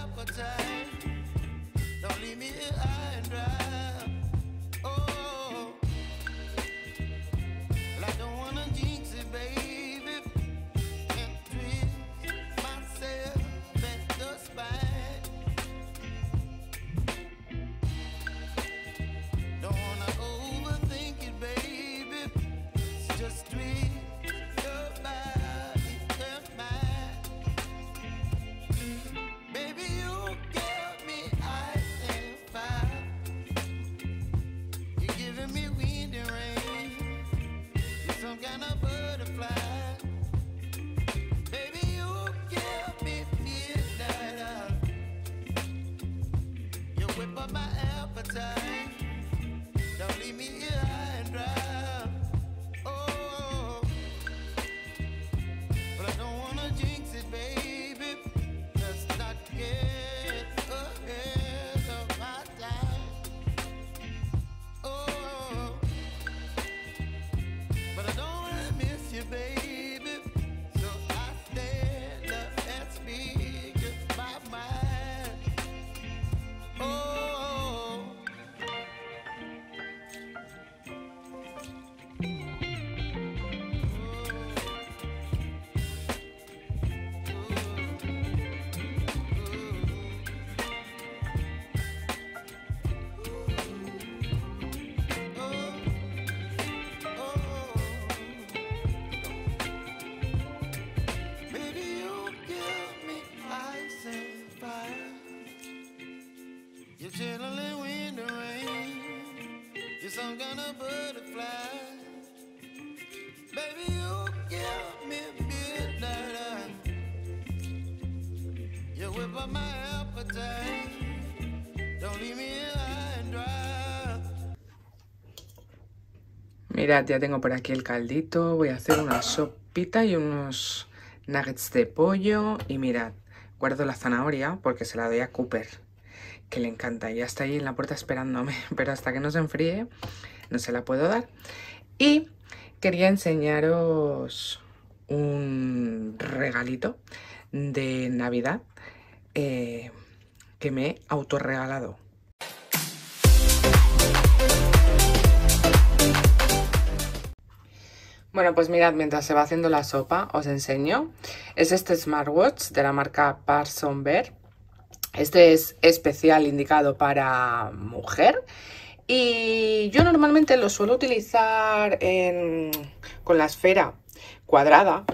appetite. Don't leave me here high and dry. Mirad, ya tengo por aquí el caldito. Voy a hacer una sopita y unos nuggets de pollo. Y mirad, guardo la zanahoria porque se la doy a Cooper que le encanta. Ya está ahí en la puerta esperándome, pero hasta que no se enfríe no se la puedo dar. Y quería enseñaros un regalito de Navidad eh, que me he autorregalado. Bueno, pues mirad, mientras se va haciendo la sopa, os enseño. Es este smartwatch de la marca Parson Bear. Este es especial indicado para mujer. Y yo normalmente lo suelo utilizar con la esfera cuadrada,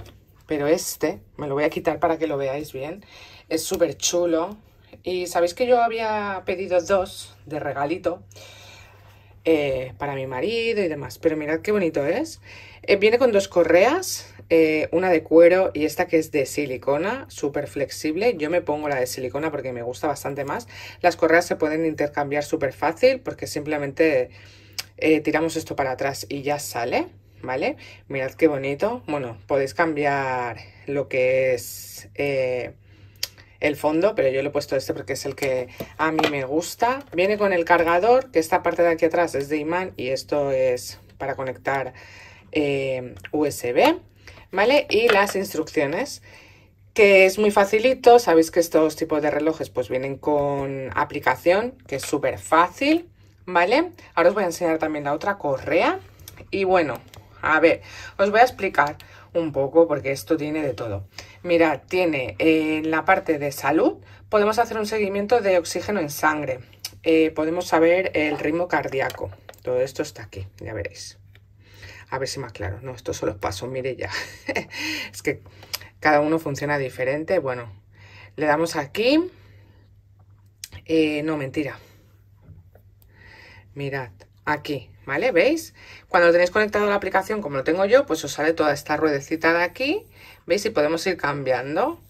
pero este, me lo voy a quitar para que lo veáis bien, es súper chulo. Y sabéis que yo había pedido dos de regalito eh, para mi marido y demás. Pero mirad qué bonito es. Eh, viene con dos correas, eh, una de cuero y esta que es de silicona, súper flexible. Yo me pongo la de silicona porque me gusta bastante más. Las correas se pueden intercambiar súper fácil porque simplemente tiramos esto para atrás y ya sale. ¿Vale? Mirad qué bonito. Bueno, podéis cambiar lo que es el fondo, pero yo le he puesto este porque es el que a mí me gusta. Viene con el cargador, que esta parte de aquí atrás es de imán y esto es para conectar eh, USB, ¿vale? Y las instrucciones, que es muy facilito, sabéis que estos tipos de relojes pues vienen con aplicación, que es súper fácil, ¿vale? Ahora os voy a enseñar también la otra correa y bueno, a ver, os voy a explicar un poco porque esto tiene de todo. Mira, tiene en eh, la parte de salud, podemos hacer un seguimiento de oxígeno en sangre, eh, podemos saber el ritmo cardíaco, todo esto está aquí, ya veréis. A ver si más claro, no, esto solo los pasos, mire ya. es que cada uno funciona diferente, bueno, le damos aquí, eh, no, mentira. Mirad, aquí, ¿vale? ¿Veis? Cuando lo tenéis conectado a la aplicación, como lo tengo yo, pues os sale toda esta ruedecita de aquí, ¿veis? Y podemos ir cambiando,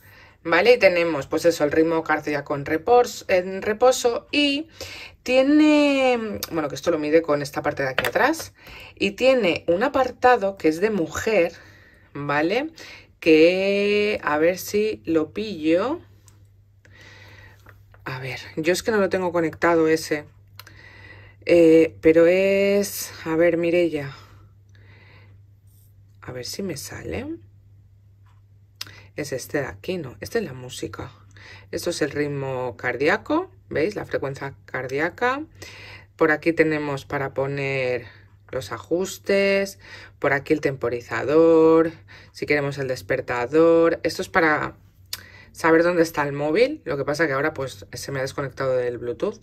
¿vale? Y tenemos, pues eso, el ritmo cardíaco con reposo, en reposo y tiene, bueno, que esto lo mide con esta parte de aquí atrás, y tiene un apartado que es de mujer, ¿vale? Que, a ver si lo pillo. A ver, yo es que no lo tengo conectado ese. Eh, pero es, a ver, ya a ver si me sale. Es este de aquí, ¿no? Esta es la música. Esto es el ritmo cardíaco, ¿veis? La frecuencia cardíaca. Por aquí tenemos para poner los ajustes, por aquí el temporizador, si queremos el despertador. Esto es para saber dónde está el móvil, lo que pasa que ahora pues se me ha desconectado del Bluetooth.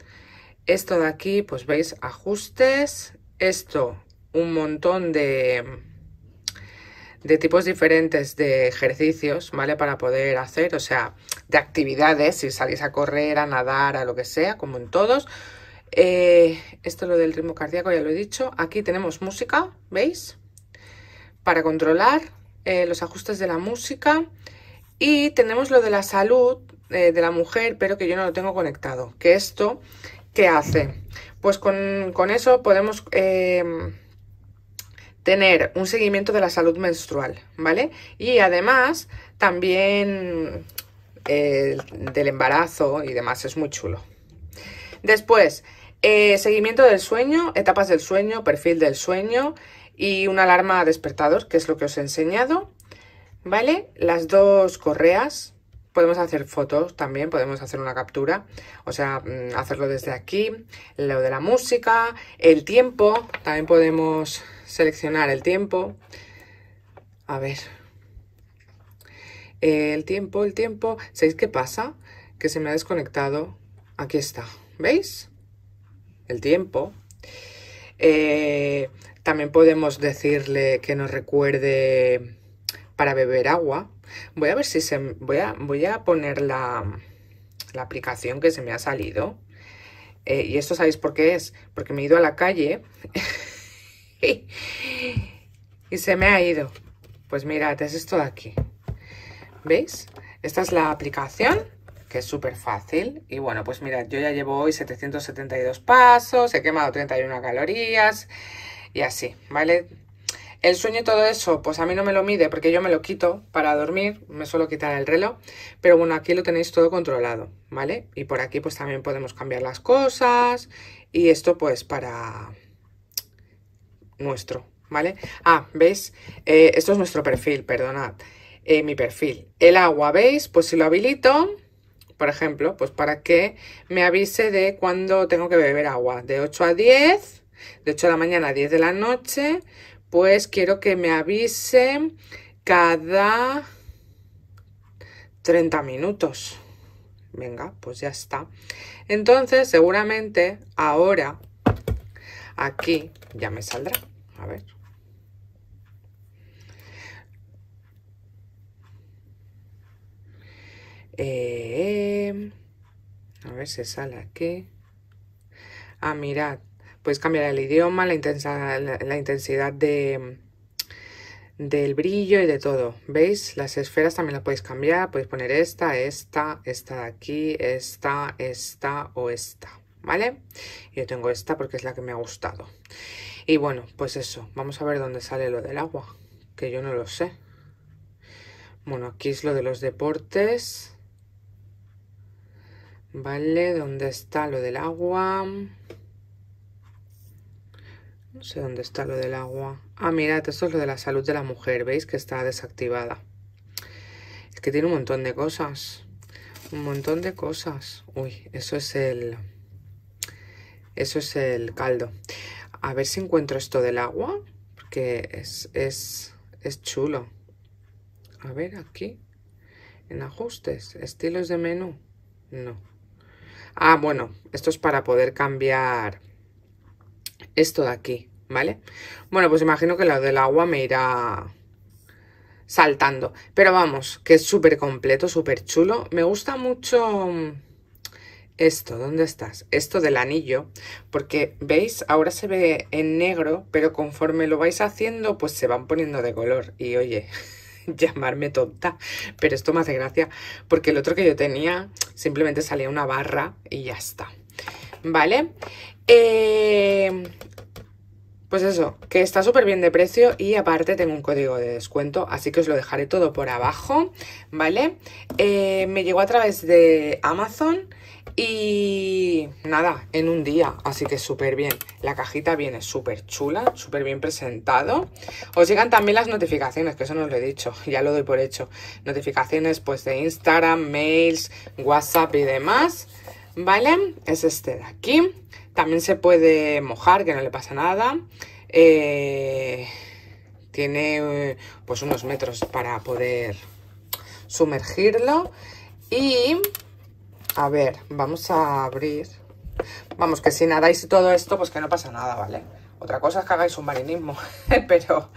Esto de aquí, pues veis, ajustes. Esto, un montón de, de tipos diferentes de ejercicios, ¿vale? Para poder hacer, o sea, de actividades, si salís a correr, a nadar, a lo que sea, como en todos. Eh, esto lo del ritmo cardíaco, ya lo he dicho. Aquí tenemos música, ¿veis? Para controlar eh, los ajustes de la música. Y tenemos lo de la salud eh, de la mujer, pero que yo no lo tengo conectado. Que esto ¿qué hace? Pues con, eso podemos eh, tener un seguimiento de la salud menstrual, ¿vale? Y además también eh, del embarazo y demás, es muy chulo. Después, eh, seguimiento del sueño, etapas del sueño, perfil del sueño y una alarma despertador, que es lo que os he enseñado, ¿vale? Las dos correas, Podemos hacer fotos también, podemos hacer una captura, o sea, mm, hacerlo desde aquí, lo de la música, el tiempo, también podemos seleccionar el tiempo. A ver. El tiempo, el tiempo. ¿Sabéis qué pasa? Que se me ha desconectado. Aquí está. ¿Veis? El tiempo. Eh, también podemos decirle que nos recuerde para beber agua. Voy a ver si se... Voy a, voy a poner la, aplicación que se me ha salido. Eh, y esto sabéis por qué es. Porque me he ido a la calle y, y se me ha ido. Pues mirad, es esto de aquí. ¿Veis? Esta es la aplicación que es súper fácil. Y bueno, pues mirad, yo ya llevo hoy 772 pasos, he quemado 31 calorías y así, ¿vale? El sueño y todo eso, pues a mí no me lo mide porque yo me lo quito para dormir, me suelo quitar el reloj, pero bueno, aquí lo tenéis todo controlado, ¿vale? Y por aquí pues también podemos cambiar las cosas y esto pues para nuestro, ¿vale? Ah, ¿veis? Eh, esto es nuestro perfil, perdonad, eh, mi perfil. El agua, ¿veis? Pues si lo habilito, por ejemplo, pues para que me avise de cuando tengo que beber agua, de 8 a 10, de 8 de la mañana a 10 de la noche, pues quiero que me avisen cada 30 minutos. Venga, pues ya está. Entonces, seguramente ahora aquí ya me saldrá. A ver. Eh, a ver si sale aquí. Ah, mirad. Puedes cambiar el idioma, la, la, intensidad de, del brillo y de todo. ¿Veis? Las esferas también las podéis cambiar. Podéis poner esta, esta, esta de aquí, esta, esta o esta. ¿Vale? Yo tengo esta porque es la que me ha gustado. Y bueno, pues eso. Vamos a ver dónde sale lo del agua. Que yo no lo sé. Bueno, aquí es lo de los deportes. ¿Vale? ¿Dónde está lo del agua? No sé dónde está lo del agua. Ah, mirad, esto es lo de la salud de la mujer. ¿Veis que está desactivada? Es que tiene un montón de cosas. Un montón de cosas. Uy, eso es el... Eso es el caldo. A ver si encuentro esto del agua. Porque es, es, es chulo. A ver, aquí. En ajustes. Estilos de menú. No. Ah, bueno. Esto es para poder cambiar esto de aquí, ¿vale? Bueno, pues imagino que lo del agua me irá saltando. Pero vamos, que es súper completo, súper chulo. Me gusta mucho mm, esto, ¿dónde estás? Esto del anillo, porque veis, ahora se ve en negro, pero conforme lo vais haciendo, pues se van poniendo de color. Y oye, llamarme tonta, pero esto me hace gracia, porque el otro que yo tenía simplemente salía una barra y ya está. ¿vale? Eh, pues eso, que está súper bien de precio y aparte tengo un código de descuento, así que os lo dejaré todo por abajo, ¿vale? Eh, me llegó a través de Amazon y nada, en un día, así que súper bien. La cajita viene súper chula, súper bien presentado. Os llegan también las notificaciones, que eso no os lo he dicho, ya lo doy por hecho. Notificaciones pues de Instagram, mails, WhatsApp y demás. ¿vale? Es este de aquí. También se puede mojar, que no le pasa nada. Eh, tiene pues unos metros para poder sumergirlo. Y, a ver, vamos a abrir. Vamos, que si nadáis todo esto, pues que no pasa nada, ¿vale? Otra cosa es que hagáis un marinismo pero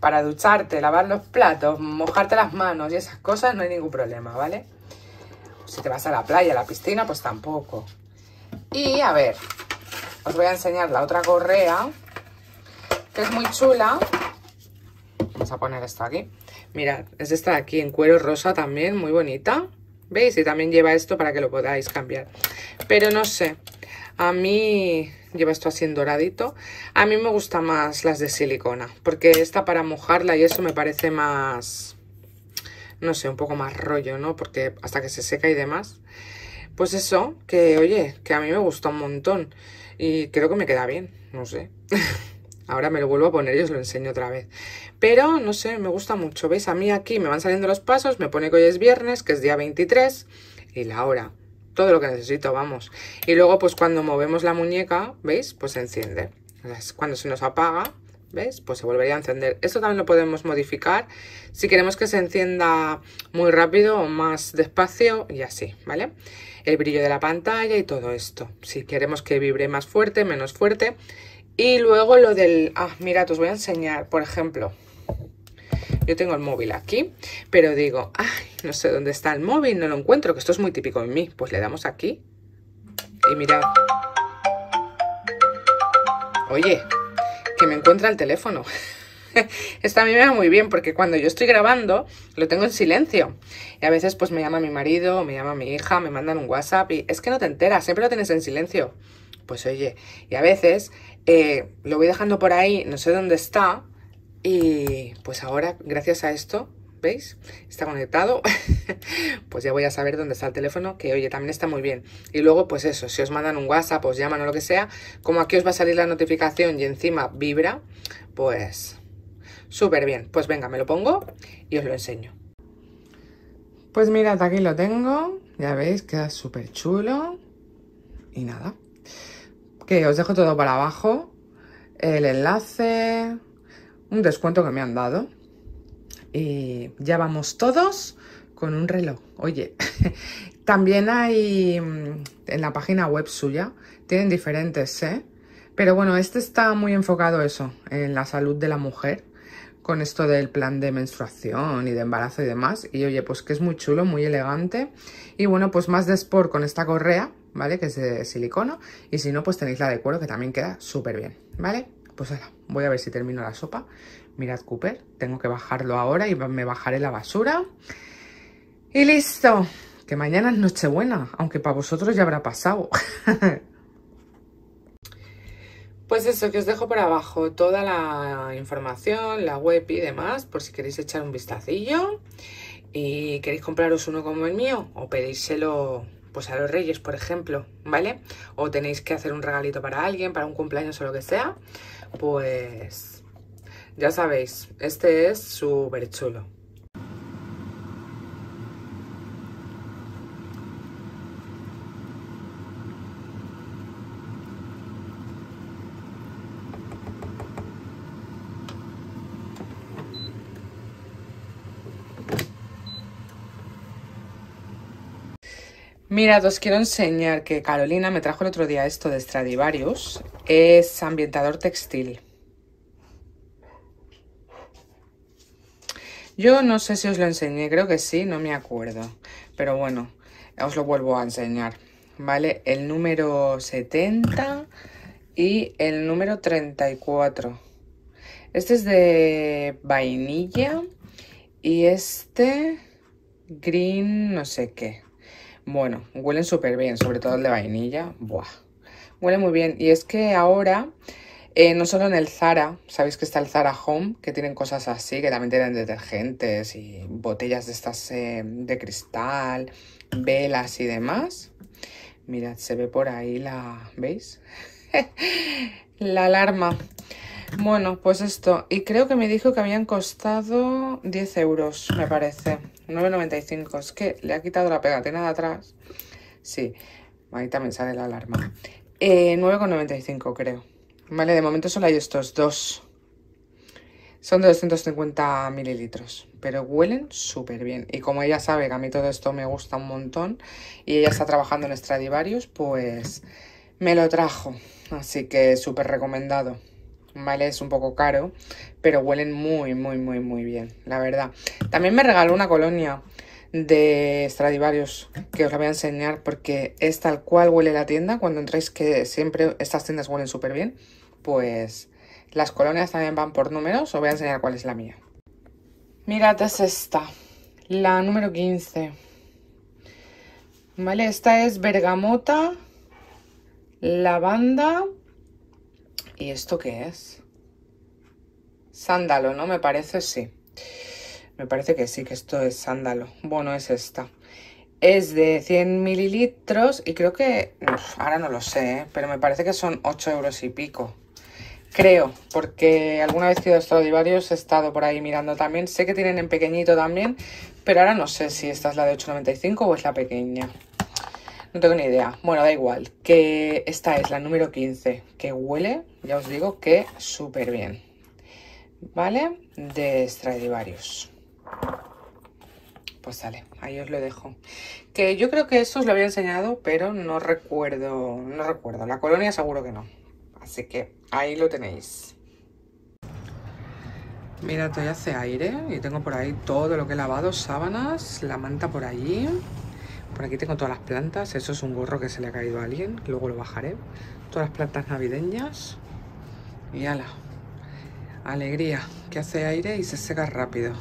para ducharte, lavar los platos, mojarte las manos y esas cosas no hay ningún problema, ¿vale? Si te vas a la playa, a la piscina, pues tampoco. Y a ver, os voy a enseñar la otra correa, que es muy chula. Vamos a poner esta aquí. Mirad, es esta de aquí en cuero rosa también, muy bonita. ¿Veis? Y también lleva esto para que lo podáis cambiar. Pero no sé, a mí lleva esto así en doradito. A mí me gustan más las de silicona, porque esta para mojarla y eso me parece más no sé, un poco más rollo, ¿no? Porque hasta que se seca y demás. Pues eso, que oye, que a mí me gusta un montón y creo que me queda bien, no sé. Ahora me lo vuelvo a poner y os lo enseño otra vez. Pero, no sé, me gusta mucho. ¿Veis? A mí aquí me van saliendo los pasos, me pone que hoy es viernes, que es día 23, y la hora. Todo lo que necesito, vamos. Y luego, pues cuando movemos la muñeca, ¿veis? Pues se enciende. Cuando se nos apaga, ¿Ves? Pues se volvería a encender. Esto también lo podemos modificar si queremos que se encienda muy rápido o más despacio y así, ¿vale? El brillo de la pantalla y todo esto. Si queremos que vibre más fuerte, menos fuerte. Y luego lo del... Ah, mira, os voy a enseñar, por ejemplo. Yo tengo el móvil aquí, pero digo, ay, no sé dónde está el móvil, no lo encuentro, que esto es muy típico en mí. Pues le damos aquí y mirad. Oye, que me encuentra el teléfono. Esta a mí me va muy bien porque cuando yo estoy grabando lo tengo en silencio. Y a veces pues me llama mi marido, me llama mi hija, me mandan un WhatsApp y es que no te enteras, siempre lo tienes en silencio. Pues oye, y a veces eh, lo voy dejando por ahí, no sé dónde está. Y pues ahora, gracias a esto, ¿Veis? Está conectado. pues ya voy a saber dónde está el teléfono, que oye, también está muy bien. Y luego, pues eso, si os mandan un WhatsApp, os llaman o lo que sea, como aquí os va a salir la notificación y encima vibra, pues súper bien. Pues venga, me lo pongo y os lo enseño. Pues mirad, aquí lo tengo. Ya veis, queda súper chulo. Y nada. Que os dejo todo para abajo. El enlace. Un descuento que me han dado y eh, ya vamos todos con un reloj. Oye, también hay mm, en la página web suya, tienen diferentes, ¿eh? Pero bueno, este está muy enfocado eso, en la salud de la mujer, con esto del plan de menstruación y de embarazo y demás. Y oye, pues que es muy chulo, muy elegante. Y bueno, pues más de sport con esta correa, ¿vale? Que es de silicona. Y si no, pues tenéis la de cuero que también queda súper bien, ¿vale? Pues ahora, voy a ver si termino la sopa Mirad, Cooper, tengo que bajarlo ahora y me bajaré la basura. Y listo, que mañana es Nochebuena, aunque para vosotros ya habrá pasado. pues eso, que os dejo por abajo toda la información, la web y demás, por si queréis echar un vistacillo y queréis compraros uno como el mío o pedírselo pues a los reyes, por ejemplo, ¿vale? O tenéis que hacer un regalito para alguien, para un cumpleaños o lo que sea, pues ya sabéis, este es súper chulo. Mirad, os quiero enseñar que Carolina me trajo el otro día esto de Stradivarius. Es ambientador textil. Yo no sé si os lo enseñé, creo que sí, no me acuerdo. Pero bueno, os lo vuelvo a enseñar, ¿vale? El número 70 y el número 34. Este es de vainilla y este green no sé qué. Bueno, huelen súper bien, sobre todo el de vainilla. Buah, huele muy bien. Y es que ahora eh, no solo en el Zara, sabéis que está el Zara Home, que tienen cosas así, que también tienen detergentes y botellas de estas eh, de cristal, velas y demás. Mirad, se ve por ahí la... ¿Veis? la alarma. Bueno, pues esto. Y creo que me dijo que habían costado 10 euros, me parece. 9,95. Es que le ha quitado la pegatina de atrás. Sí, ahí también sale la alarma. 9,95 eh, creo. Vale, de momento solo hay estos dos. Son de 250 mililitros, pero huelen súper bien. Y como ella sabe que a mí todo esto me gusta un montón y ella está trabajando en Stradivarius, pues me lo trajo. Así que súper recomendado. ¿Vale? Es un poco caro, pero huelen muy, muy, muy, muy bien, la verdad. También me regaló una colonia de Stradivarius que os la voy a enseñar porque es tal cual huele la tienda cuando entráis que siempre estas tiendas huelen súper bien pues las colonias también van por números os voy a enseñar cuál es la mía mirad es esta la número 15 vale esta es bergamota lavanda y esto qué es sándalo no me parece sí me parece que sí, que esto es sándalo. Bueno, es esta. Es de 100 mililitros y creo que... ahora no lo sé, ¿eh? pero me parece que son 8 euros y pico. Creo, porque alguna vez he ido a Stradivarius he estado por ahí mirando también. Sé que tienen en pequeñito también, pero ahora no sé si esta es la de 8,95 o es la pequeña. No tengo ni idea. Bueno, da igual. Que esta es la número 15, que huele, ya os digo, que súper bien. ¿Vale? De Stradivarius. Pues sale, ahí os lo dejo. Que yo creo que eso os lo había enseñado, pero no recuerdo, no recuerdo. La colonia seguro que no. Así que ahí lo tenéis. Mira, todavía hace aire y tengo por ahí todo lo que he lavado, sábanas, la manta por allí. Por aquí tengo todas las plantas, eso es un gorro que se le ha caído a alguien, luego lo bajaré. Todas las plantas navideñas. Y ala, alegría, que hace aire y se seca rápido.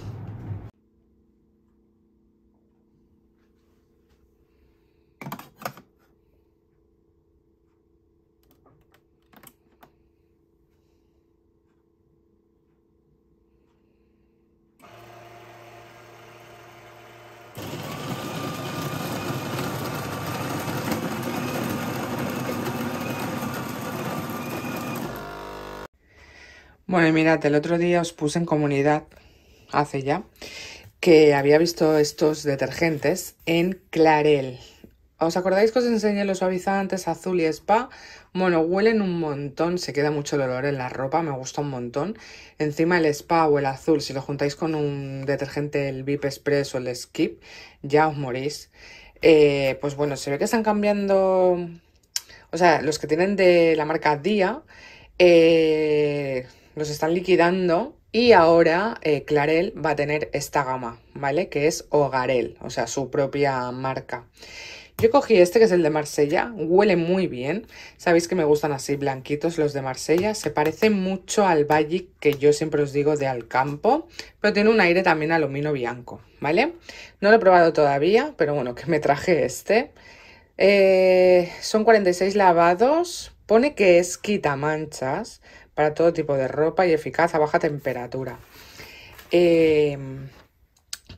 Bueno, mirad, el otro día os puse en comunidad, hace ya, que había visto estos detergentes en Clarel. ¿Os acordáis que os enseñé los suavizantes azul y spa? Bueno, huelen un montón, se queda mucho el olor en la ropa, me gusta un montón. Encima el spa o el azul, si lo juntáis con un detergente, el VIP Express o el Skip, ya os morís. Eh, pues bueno, se ve que están cambiando, o sea, los que tienen de la marca Día, eh, los están liquidando y ahora eh, Clarel va a tener esta gama, ¿vale? Que es Hogarel, o sea, su propia marca. Yo cogí este que es el de Marsella, huele muy bien. Sabéis que me gustan así blanquitos los de Marsella. Se parece mucho al Valle que yo siempre os digo de Alcampo, pero tiene un aire también alumino bianco, ¿vale? No lo he probado todavía, pero bueno, que me traje este. Eh, son 46 lavados, pone que es quitamanchas, para todo tipo de ropa y eficaz a baja temperatura. Em,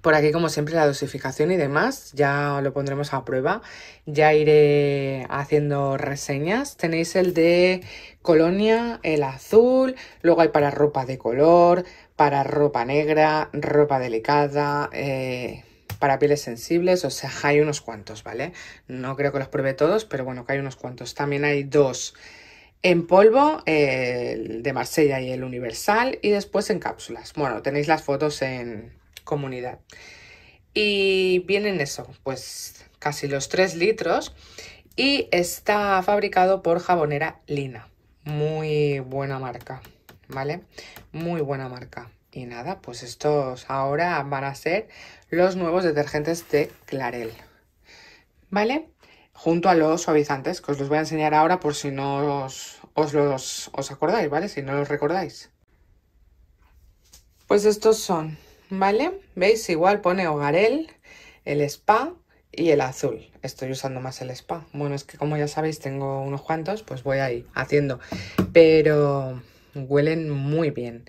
por aquí, como siempre, la dosificación y demás, ya lo pondremos a prueba. Ya iré haciendo reseñas. Tenéis el de colonia, el azul, luego hay para ropa de color, para ropa negra, ropa delicada, eh, para pieles sensibles, o sea, hay unos cuantos, ¿vale? No creo que los pruebe todos, pero bueno, que hay unos cuantos. También hay dos en polvo, el de Marsella y el Universal, y después en cápsulas. Bueno, tenéis las fotos en comunidad. Y vienen eso, pues casi los 3 litros. Y está fabricado por Jabonera Lina. Muy buena marca, ¿vale? Muy buena marca. Y nada, pues estos ahora van a ser los nuevos detergentes de Clarel. ¿Vale? junto a los suavizantes, que os los voy a enseñar ahora por si no os, os los acordáis, ¿vale? Si no los recordáis. Pues estos son, ¿vale? ¿Veis? Igual pone hogarel, el spa y el azul. Estoy usando más el spa. Bueno, es que como ya sabéis tengo unos cuantos, pues voy ahí haciendo. Pero huelen muy bien.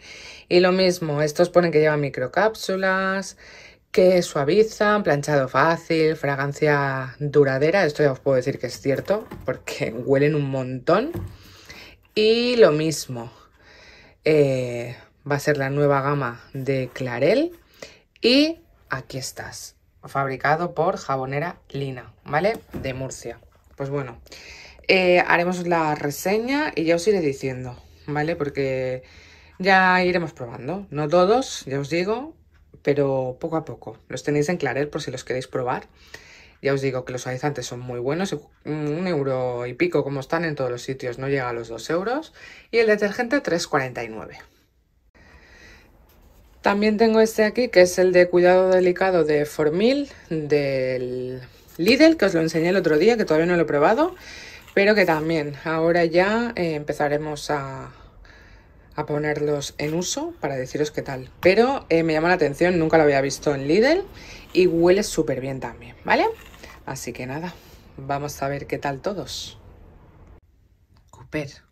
Y lo mismo, estos ponen que llevan microcápsulas, que suavizan, planchado fácil, fragancia duradera, esto ya os puedo decir que es cierto, porque huelen un montón. Y lo mismo, eh, va a ser la nueva gama de Clarel y aquí estás, fabricado por Jabonera Lina, ¿vale? De Murcia. Pues bueno, eh, haremos la reseña y ya os iré diciendo, ¿vale? Porque ya iremos probando, no todos, ya os digo, pero poco a poco. Los tenéis en Clarel por si los queréis probar. Ya os digo que los suavizantes son muy buenos, un euro y pico como están en todos los sitios, no llega a los dos euros. Y el detergente 3,49. También tengo este aquí que es el de cuidado delicado de Formil del Lidl, que os lo enseñé el otro día, que todavía no lo he probado, pero que también ahora ya eh, empezaremos a, a ponerlos en uso para deciros qué tal. Pero eh, me llama la atención, nunca lo había visto en Lidl y huele súper bien también, ¿vale? Así que nada, vamos a ver qué tal todos. Cooper,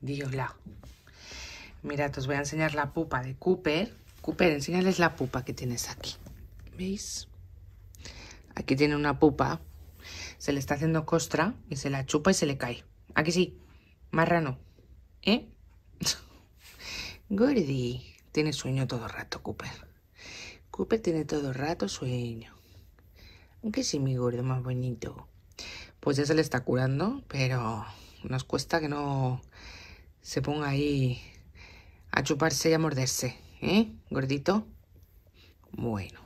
diola. Mirad, os voy a enseñar la pupa de Cooper. Cooper, enséñales la pupa que tienes aquí. ¿Veis? Aquí tiene una pupa. Se le está haciendo costra y se la chupa y se le cae. Aquí sí, marrano. ¿Eh? Gordy tiene sueño todo el rato, Cooper. Cooper tiene todo rato sueño. Aunque sí, mi gordo más bonito. Pues ya se le está curando, pero nos cuesta que no se ponga ahí a chuparse y a morderse. ¿Eh, gordito? Bueno.